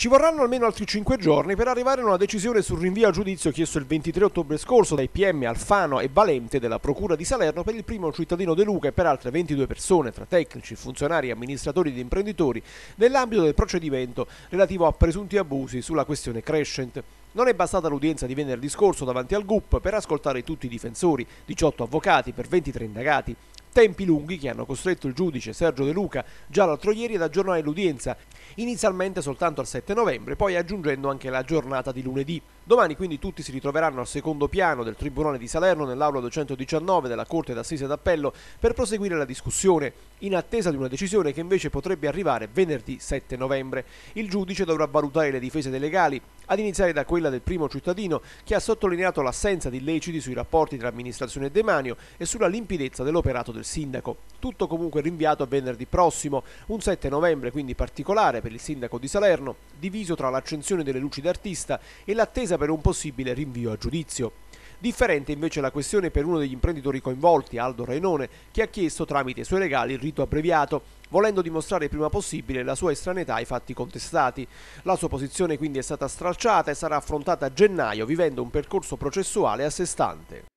Ci vorranno almeno altri 5 giorni per arrivare a una decisione sul rinvio a giudizio chiesto il 23 ottobre scorso dai PM Alfano e Valente della Procura di Salerno per il primo cittadino De Luca e per altre 22 persone, tra tecnici, funzionari, amministratori ed imprenditori, nell'ambito del procedimento relativo a presunti abusi sulla questione Crescent. Non è bastata l'udienza di venerdì scorso davanti al GUP per ascoltare tutti i difensori, 18 avvocati per 23 indagati. Tempi lunghi che hanno costretto il giudice Sergio De Luca già l'altro ieri ad aggiornare l'udienza inizialmente soltanto al 7 novembre, poi aggiungendo anche la giornata di lunedì. Domani quindi tutti si ritroveranno al secondo piano del Tribunale di Salerno nell'aula 219 della Corte d'Assise d'Appello per proseguire la discussione, in attesa di una decisione che invece potrebbe arrivare venerdì 7 novembre. Il giudice dovrà valutare le difese dei legali, ad iniziare da quella del primo cittadino che ha sottolineato l'assenza di illeciti sui rapporti tra amministrazione e demanio e sulla limpidezza dell'operato del sindaco. Tutto comunque rinviato a venerdì prossimo, un 7 novembre quindi particolare parlamentare per il sindaco di Salerno, diviso tra l'accensione delle luci d'artista e l'attesa per un possibile rinvio a giudizio. Differente invece la questione per uno degli imprenditori coinvolti, Aldo Rainone, che ha chiesto tramite i suoi legali il rito abbreviato, volendo dimostrare il prima possibile la sua estraneità ai fatti contestati. La sua posizione quindi è stata stralciata e sarà affrontata a gennaio, vivendo un percorso processuale a sé stante.